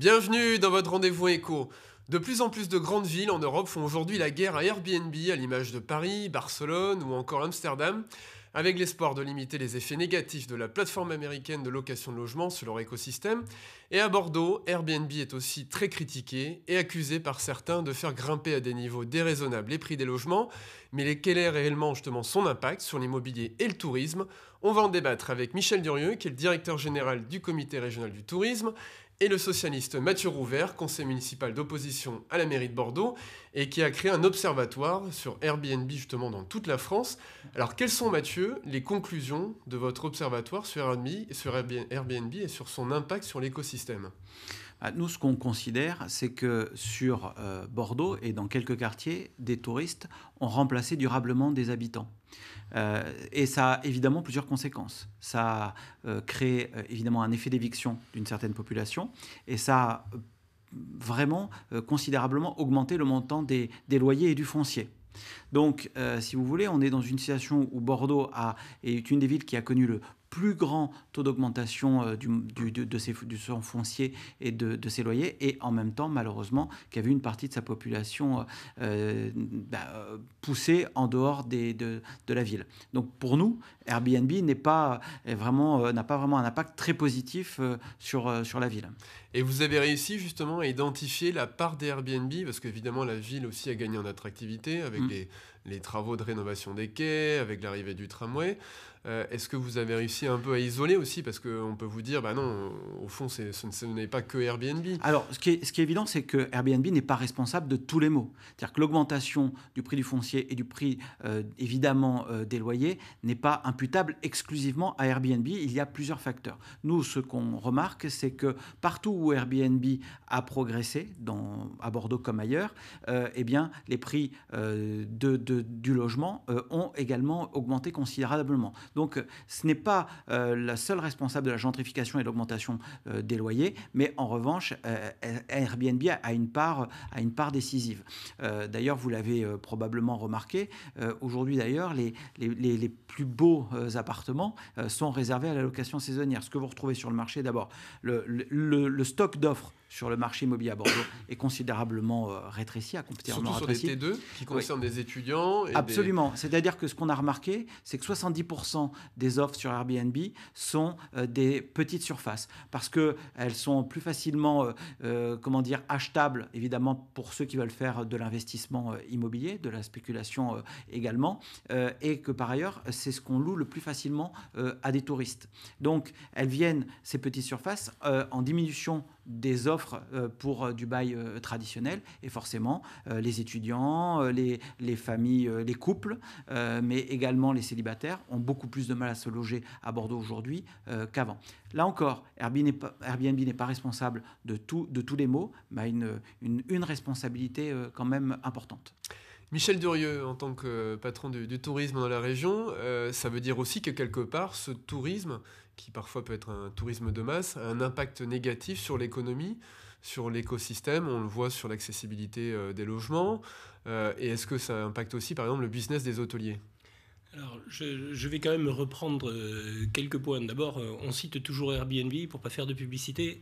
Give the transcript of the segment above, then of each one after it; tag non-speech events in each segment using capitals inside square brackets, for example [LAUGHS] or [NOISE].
Bienvenue dans votre rendez-vous éco. De plus en plus de grandes villes en Europe font aujourd'hui la guerre à Airbnb à l'image de Paris, Barcelone ou encore Amsterdam, avec l'espoir de limiter les effets négatifs de la plateforme américaine de location de logements sur leur écosystème. Et à Bordeaux, Airbnb est aussi très critiqué et accusé par certains de faire grimper à des niveaux déraisonnables les prix des logements, mais quel est réellement justement son impact sur l'immobilier et le tourisme on va en débattre avec Michel Durieux, qui est le directeur général du comité régional du tourisme, et le socialiste Mathieu Rouvert, conseil municipal d'opposition à la mairie de Bordeaux, et qui a créé un observatoire sur Airbnb justement dans toute la France. Alors quelles sont Mathieu les conclusions de votre observatoire sur sur Airbnb et sur son impact sur l'écosystème ah, nous, ce qu'on considère, c'est que sur euh, Bordeaux et dans quelques quartiers, des touristes ont remplacé durablement des habitants. Euh, et ça a évidemment plusieurs conséquences. Ça a euh, crée évidemment un effet d'éviction d'une certaine population et ça a vraiment considérablement augmenté le montant des, loyers et du foncier. Donc, si vous voulez, on est dans une situation où Bordeaux a, est une des villes qui a connu le plus grand taux d'augmentation euh, de, son foncier et de, ses loyers, et en même temps, malheureusement, qu'il y avait une partie de sa population euh, euh, bah, poussée en dehors de, la ville. Donc pour nous, Airbnb pas n'a pas vraiment un impact très positif sur, sur la ville. Et vous avez réussi justement à identifier la part des Airbnb, parce qu'évidemment la ville aussi a gagné en attractivité avec mmh. les travaux de rénovation des quais, avec l'arrivée du tramway. Euh, est-ce que vous avez réussi un peu à isoler aussi Parce qu'on peut vous dire, bah non, au fond, ce, n'est pas que Airbnb. Alors, ce qui est, évident, c'est que Airbnb n'est pas responsable de tous les maux. C'est-à-dire que l'augmentation du prix du foncier et du prix, euh, évidemment, euh, des loyers n'est pas imputable exclusivement à Airbnb. Il y a plusieurs facteurs. Nous, ce qu'on remarque, c'est que partout où Airbnb a progressé, à Bordeaux comme ailleurs, eh bien, les prix du logement ont également augmenté considérablement. Donc euh, ce n'est pas euh, la seule responsable de la gentrification et de l'augmentation euh, des loyers, mais en revanche, Airbnb a une part, décisive. d'ailleurs, vous l'avez probablement remarqué, aujourd'hui d'ailleurs, les, plus beaux appartements sont réservés à la location saisonnière. Ce que vous retrouvez sur le marché, d'abord, le stock d'offres sur le marché immobilier à Bordeaux est considérablement euh, rétréci, à complètement Surtout rétréci. sur des T2 qui concernent des étudiants. Absolument. C'est-à-dire que ce qu'on a remarqué, c'est que 70% des offres sur Airbnb sont euh, des petites surfaces parce que elles sont plus facilement, euh, comment dire, achetables, évidemment pour ceux qui veulent faire de l'investissement immobilier, de la spéculation également, et que par ailleurs, c'est ce qu'on loue le plus facilement à des touristes. Donc, elles viennent ces petites surfaces en diminution des offres euh, pour euh, du bail euh, traditionnel et forcément les étudiants, les, familles, les couples, mais également les célibataires ont beaucoup plus de mal à se loger à Bordeaux aujourd'hui qu'avant. Là encore, Airbnb n'est pas responsable de, tous les maux, mais a une responsabilité quand même importante. Michel Durieux, en tant que euh, patron du, tourisme dans la région, euh, ça veut dire aussi que quelque part, ce tourisme, qui parfois peut être un tourisme de masse, a un impact négatif sur l'économie, sur l'écosystème. On le voit sur l'accessibilité euh, des logements. et est-ce que ça impacte aussi, par exemple, le business des hôteliers alors, je, vais quand même reprendre quelques points. D'abord, on cite toujours Airbnb pour pas faire de publicité.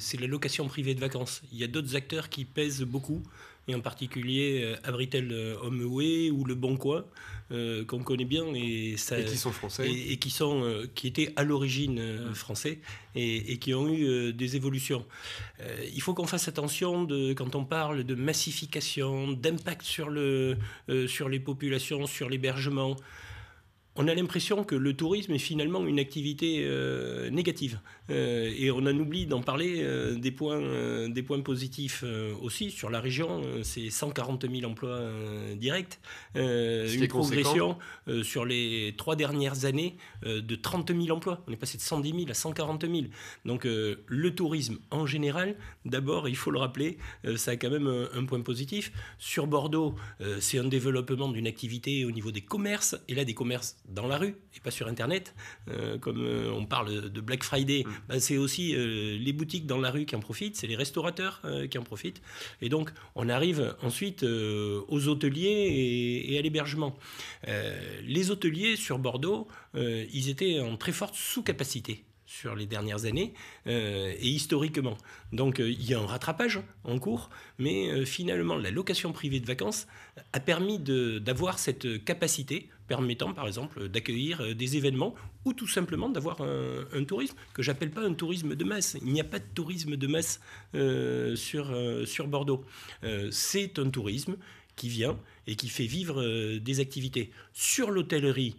c'est la location privée de vacances. Il y a d'autres acteurs qui pèsent beaucoup et en particulier euh, Abritel euh, Homeway ou Le Bon Coin, euh, qu'on connaît bien. Et, qui sont français. Et, qui, étaient à l'origine mm. français et, et, qui ont eu des évolutions. il faut qu'on fasse attention de, quand on parle de massification, d'impact sur, le, sur les populations, sur l'hébergement on a l'impression que le tourisme est finalement une activité euh, négative. Euh, et on en oublie d'en parler euh, des, points, des points positifs aussi. Sur la région, c'est 140 000 emplois directs. une progression sur les trois dernières années de 30 000 emplois. On est passé de 110 000 à 140 000. Donc le tourisme en général, d'abord, il faut le rappeler, ça a quand même un point positif. Sur Bordeaux, c'est un développement d'une activité au niveau des commerces. Et là, des commerces dans la rue et pas sur Internet, euh, comme euh, on parle de Black Friday, mm. bah, c'est aussi euh, les boutiques dans la rue qui en profitent, c'est les restaurateurs qui en profitent. Et donc, on arrive ensuite aux hôteliers et, à l'hébergement. les hôteliers sur Bordeaux, ils étaient en très forte sous-capacité sur les dernières années et historiquement. Donc il y a un rattrapage en cours, mais finalement la location privée de vacances a permis d'avoir cette capacité permettant par exemple d'accueillir euh, des événements ou tout simplement d'avoir un, tourisme que j'appelle pas un tourisme de masse. Il n'y a pas de tourisme de masse euh, sur, euh, sur Bordeaux. c'est un tourisme qui vient et qui fait vivre des activités. Sur l'hôtellerie,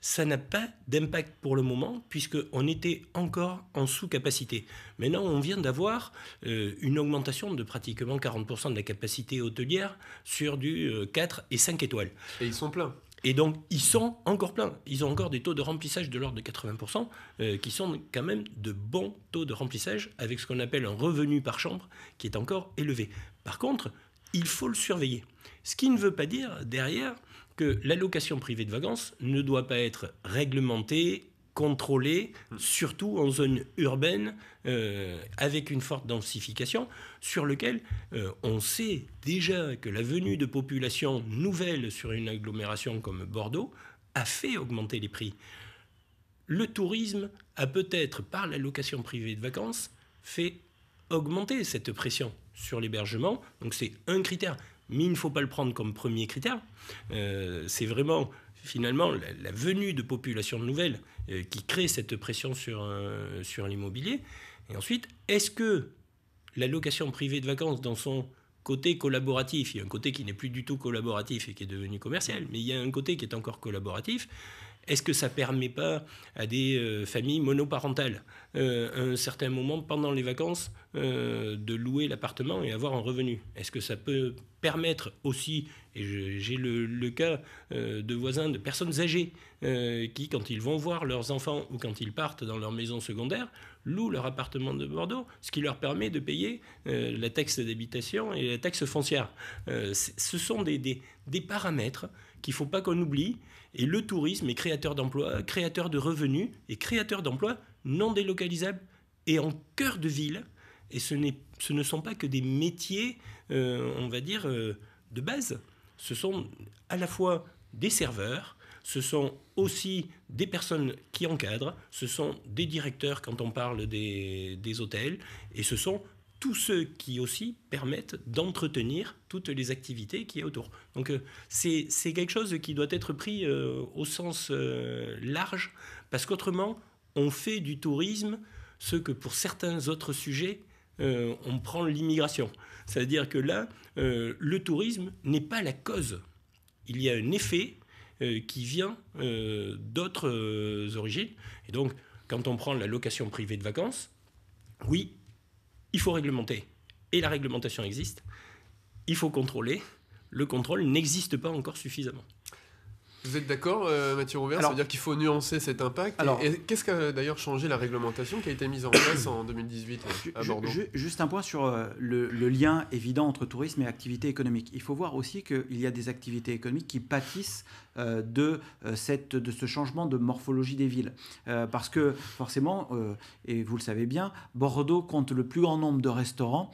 ça n'a pas d'impact pour le moment puisqu'on était encore en sous-capacité. Maintenant, on vient d'avoir une augmentation de pratiquement 40% de la capacité hôtelière sur du 4 et 5 étoiles. Et ils sont pleins et donc, ils sont encore pleins. Ils ont encore des taux de remplissage de l'ordre de 80%, euh, qui sont quand même de bons taux de remplissage, avec ce qu'on appelle un revenu par chambre, qui est encore élevé. Par contre, il faut le surveiller. Ce qui ne veut pas dire, derrière, que l'allocation privée de vacances ne doit pas être réglementée, contrôlé hmm. surtout en zone urbaine, euh, avec une forte densification, sur lequel euh, on sait déjà que la venue de populations nouvelles sur une agglomération comme Bordeaux a fait augmenter les prix. Le tourisme a peut-être, par la location privée de vacances, fait augmenter cette pression sur l'hébergement. Donc c'est un critère, mais il ne faut pas le prendre comme premier critère. Euh, c'est vraiment finalement la, venue de populations nouvelles euh, qui crée cette pression sur, euh, sur l'immobilier. Et ensuite, est-ce que la location privée de vacances dans son côté collaboratif, il y a un côté qui n'est plus du tout collaboratif et qui est devenu commercial, mais il y a un côté qui est encore collaboratif, est-ce que ça ne permet pas à des euh, familles monoparentales, euh, un certain moment pendant les vacances, euh, de louer l'appartement et avoir un revenu Est-ce que ça peut permettre aussi, et j'ai le, cas de voisins, de personnes âgées, qui, quand ils vont voir leurs enfants ou quand ils partent dans leur maison secondaire, louent leur appartement de Bordeaux, ce qui leur permet de payer la taxe d'habitation et la taxe foncière. ce sont des, des paramètres qu'il ne faut pas qu'on oublie et le tourisme est créateur d'emplois, créateur de revenus et créateur d'emplois non délocalisables et en cœur de ville. Et ce, ne sont pas que des métiers, euh, on va dire, euh, de base. Ce sont à la fois des serveurs, ce sont aussi des personnes qui encadrent, ce sont des directeurs quand on parle des, des hôtels, et ce sont tous ceux qui aussi permettent d'entretenir toutes les activités qui est autour. Donc euh, c'est quelque chose qui doit être pris euh, au sens euh, large, parce qu'autrement, on fait du tourisme ce que pour certains autres sujets, on prend l'immigration. C'est-à-dire que là, le tourisme n'est pas la cause. Il y a un effet qui vient d'autres origines. Et donc, quand on prend la location privée de vacances, oui, il faut réglementer. Et la réglementation existe. Il faut contrôler. Le contrôle n'existe pas encore suffisamment. Vous êtes d'accord, euh, Mathieu Rouvert Ça veut dire qu'il faut nuancer cet impact. Alors, qu'est-ce qui a d'ailleurs changé la réglementation qui a été mise en place en 2018 à Bordeaux Juste un point sur euh, le, lien évident entre tourisme et activité économique. Il faut voir aussi qu'il y a des activités économiques qui pâtissent euh, de, cette, de ce changement de morphologie des villes. parce que forcément, et vous le savez bien, Bordeaux compte le plus grand nombre de restaurants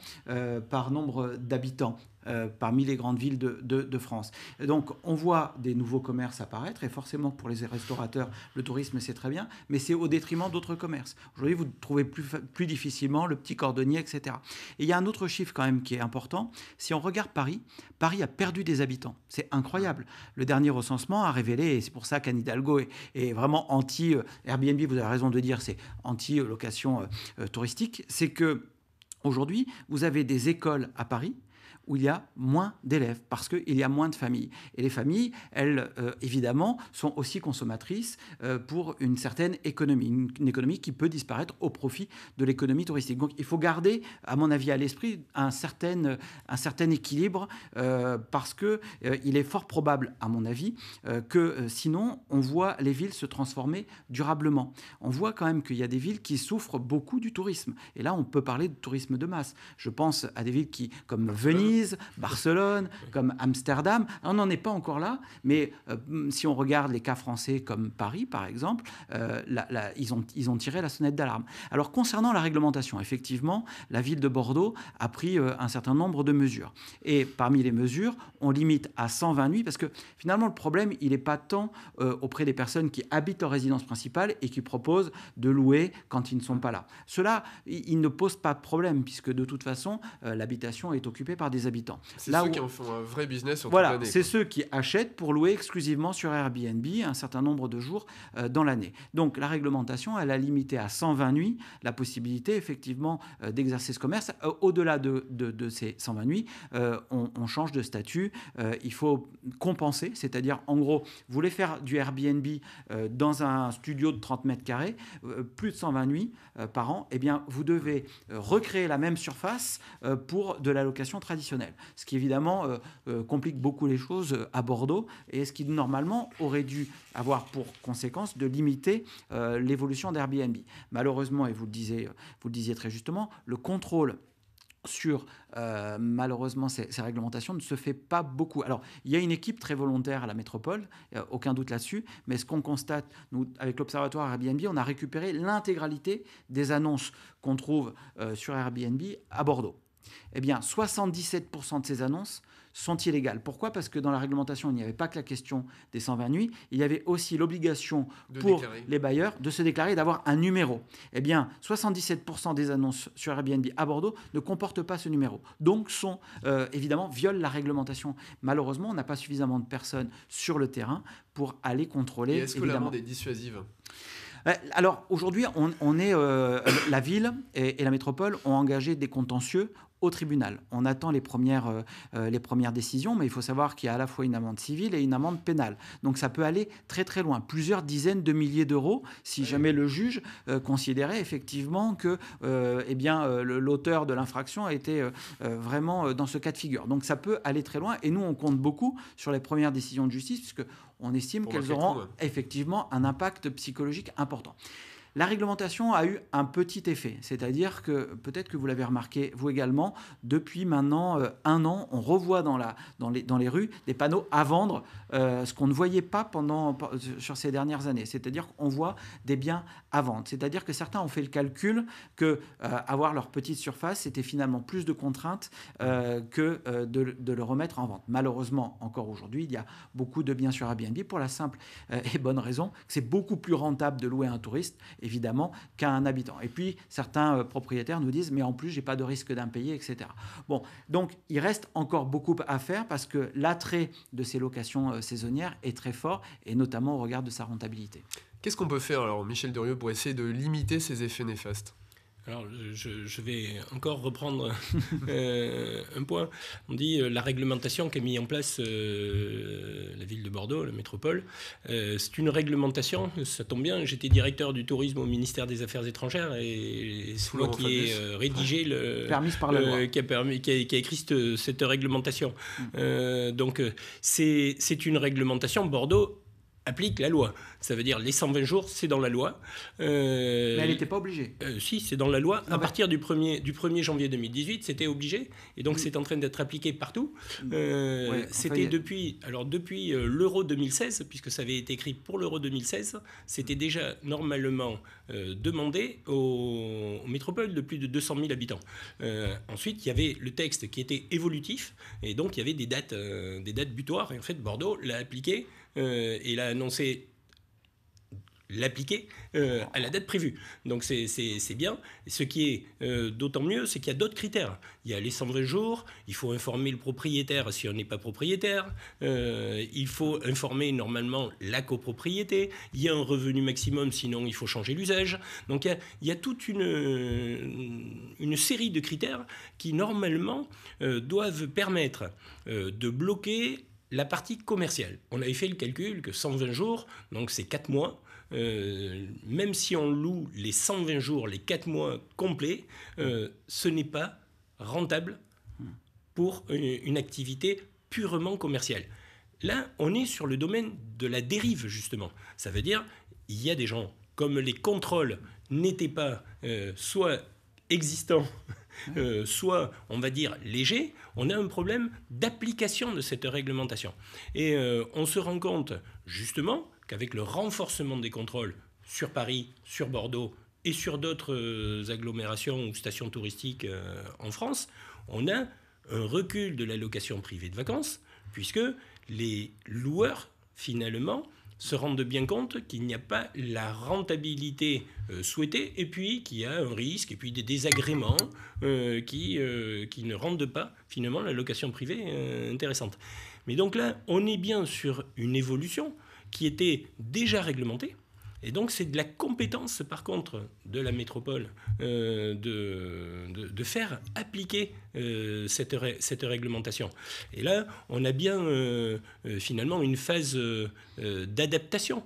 par nombre d'habitants. Euh, parmi les grandes villes de, France. Donc on voit des nouveaux commerces apparaître et forcément pour les restaurateurs, le tourisme c'est très bien, mais c'est au détriment d'autres commerces. Aujourd'hui, vous trouvez plus, difficilement le petit cordonnier, etc. Et il y a un autre chiffre quand même qui est important. Si on regarde Paris, Paris a perdu des habitants. C'est incroyable. Le dernier recensement a révélé, et c'est pour ça qu'Anne Hidalgo est, vraiment anti-Airbnb, vous avez raison de dire, c'est anti-location euh, euh, touristique, c'est que... Aujourd'hui, vous avez des écoles à Paris où il y a moins d'élèves, parce qu'il y a moins de familles. Et les familles, elles, euh, évidemment, sont aussi consommatrices euh, pour une certaine économie, une, économie qui peut disparaître au profit de l'économie touristique. Donc il faut garder, à mon avis, à l'esprit un certain, un certain équilibre, euh, parce qu'il il est fort probable, à mon avis, que sinon, on voit les villes se transformer durablement. On voit quand même qu'il y a des villes qui souffrent beaucoup du tourisme. Et là, on peut parler de tourisme de masse. Je pense à des villes qui, comme Venise, Barcelone, comme Amsterdam. On n'en est pas encore là, mais euh, si on regarde les cas français comme Paris, par exemple, euh, ils, ont, ils ont tiré la sonnette d'alarme. Alors concernant la réglementation, effectivement, la ville de Bordeaux a pris euh, un certain nombre de mesures. Et parmi les mesures, on limite à 120 nuits, parce que finalement, le problème, il n'est pas tant auprès des personnes qui habitent en résidence principale et qui proposent de louer quand ils ne sont pas là. Cela, il ne pose pas de problème, puisque de toute façon, l'habitation est occupée par des habitants. C'est ceux qui en font un vrai business sur Voilà, c'est ceux qui achètent pour louer exclusivement sur Airbnb un certain nombre de jours euh, dans l'année. Donc la réglementation, elle a limité à 120 nuits la possibilité effectivement euh, d'exercer ce commerce. Euh, au-delà de, ces 120 nuits, on, on, change de statut. il faut compenser, c'est-à-dire en gros, vous voulez faire du Airbnb dans un studio de 30 mètres carrés, plus de 120 nuits par an, eh bien vous devez recréer la même surface pour de la location traditionnelle. Ce qui évidemment euh, euh, complique beaucoup les choses euh, à Bordeaux et ce qui normalement aurait dû avoir pour conséquence de limiter l'évolution d'Airbnb. Malheureusement, et vous le, disiez, très justement, le contrôle sur malheureusement ces, réglementations ne se fait pas beaucoup. Alors il y a une équipe très volontaire à la métropole, aucun doute là-dessus, mais ce qu'on constate, nous, avec l'Observatoire Airbnb, on a récupéré l'intégralité des annonces qu'on trouve sur Airbnb à Bordeaux. Eh bien, 77% de ces annonces sont illégales. Pourquoi Parce que dans la réglementation, il n'y avait pas que la question des 120 nuits, il y avait aussi l'obligation pour les bailleurs de se déclarer et d'avoir un numéro. Eh bien, 77% des annonces sur Airbnb à Bordeaux ne comportent pas ce numéro. Donc, sont euh, évidemment violent la réglementation. Malheureusement, on n'a pas suffisamment de personnes sur le terrain pour aller contrôler. Est-ce que l'amende est dissuasive euh, alors aujourd'hui, on, est euh, la ville et, la métropole ont engagé des contentieux au tribunal. On attend les premières, euh, euh, les premières décisions, mais il faut savoir qu'il y a à la fois une amende civile et une amende pénale. Donc ça peut aller très très loin, plusieurs dizaines de milliers d'euros, si jamais le juge euh, considérait effectivement que eh bien, l'auteur de l'infraction a été vraiment dans ce cas de figure. Donc ça peut aller très loin, et nous on compte beaucoup sur les premières décisions de justice, puisque on estime qu'elles auront effectivement un impact psychologique important. La réglementation a eu un petit effet, c'est-à-dire que peut-être que vous l'avez remarqué vous également, depuis maintenant euh, un an, on revoit dans, les, rues des panneaux à vendre, euh, ce qu'on ne voyait pas pendant, sur ces dernières années. C'est-à-dire qu'on voit des biens c'est-à-dire que certains ont fait le calcul que euh, avoir leur petite surface, c'était finalement plus de contraintes euh, que euh, de, le remettre en vente. Malheureusement, encore aujourd'hui, il y a beaucoup de biens sur Airbnb pour la simple et bonne raison que c'est beaucoup plus rentable de louer un touriste, évidemment, qu'à un habitant. Et puis, certains propriétaires nous disent, mais en plus, j'ai pas de risque d'impayé, etc. Bon, donc, il reste encore beaucoup à faire parce que l'attrait de ces locations saisonnières est très fort, et notamment au regard de sa rentabilité. Qu'est-ce qu'on peut faire, alors, Michel Durieux, pour essayer de limiter ces effets néfastes alors, je, vais encore reprendre [LAUGHS] euh, un point. On dit euh, la réglementation qu'a mis en place euh, la ville de Bordeaux, la métropole, c'est une réglementation. Ça tombe bien, j'étais directeur du tourisme au ministère des Affaires étrangères et, c'est moi qui ai rédigé le. Permis par le Qui a, permis, qui, a, écrit cette, réglementation. Mm. donc, c'est une réglementation. Bordeaux applique la loi. Ça veut dire les 120 jours, c'est dans la loi. Euh, mais elle n'était pas obligée. Euh, si, c'est dans la loi. Ah à partir du 1er, du 1er janvier 2018, c'était obligé. Et donc, mm. c'est en train d'être appliqué partout. Mm. Euh, c'était depuis, alors depuis l'euro 2016, puisque ça avait été écrit pour l'euro 2016, c'était mm. déjà normalement demandé aux, métropoles de plus de 200 000 habitants. ensuite, il y avait le texte qui était évolutif. Et donc, il y avait des dates, des dates butoirs. Et en fait, Bordeaux l'a appliqué euh, il a annoncé l'appliquer euh, à la date prévue. Donc c'est bien. Ce qui est euh, d'autant mieux, c'est qu'il y a d'autres critères. Il y a les 120 jours, il faut informer le propriétaire si on n'est pas propriétaire, il faut informer normalement la copropriété, il y a un revenu maximum, sinon il faut changer l'usage. Donc il y, a, il y a, toute une, une série de critères qui normalement doivent permettre de bloquer la partie commerciale. On avait fait le calcul que 120 jours, donc c'est 4 mois, euh, même si on loue les 120 jours, les 4 mois complets, euh, ce n'est pas rentable pour une, activité purement commerciale. Là, on est sur le domaine de la dérive, justement. Ça veut dire, il y a des gens, comme les contrôles n'étaient pas euh, soit existants, [LAUGHS] [LAUGHS] Euh, soit, on va dire, léger, on a un problème d'application de cette réglementation. Et euh, on se rend compte, justement, qu'avec le renforcement des contrôles sur Paris, sur Bordeaux et sur d'autres euh, agglomérations ou stations touristiques en France, on a un recul de la location privée de vacances, puisque les loueurs, finalement, se rendent bien compte qu'il n'y a pas la rentabilité euh, souhaitée et puis qu'il y a un risque et puis des désagréments euh, qui, euh, qui ne rendent pas finalement la location privée intéressante. Mais donc là, on est bien sur une évolution qui était déjà réglementée, et donc c'est de la compétence, par contre, de la métropole euh, de, faire appliquer euh, cette, réglementation. Et là, on a bien euh, finalement une phase d'adaptation,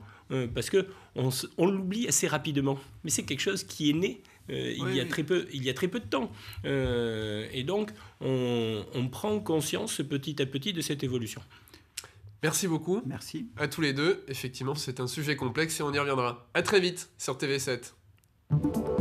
parce que on, l'oublie assez rapidement. Mais c'est quelque chose qui est né il, y a très peu, de temps. et donc, on prend conscience petit à petit de cette évolution. Merci beaucoup. Merci. À tous les deux. Effectivement, c'est un sujet complexe et on y reviendra. À très vite sur TV7.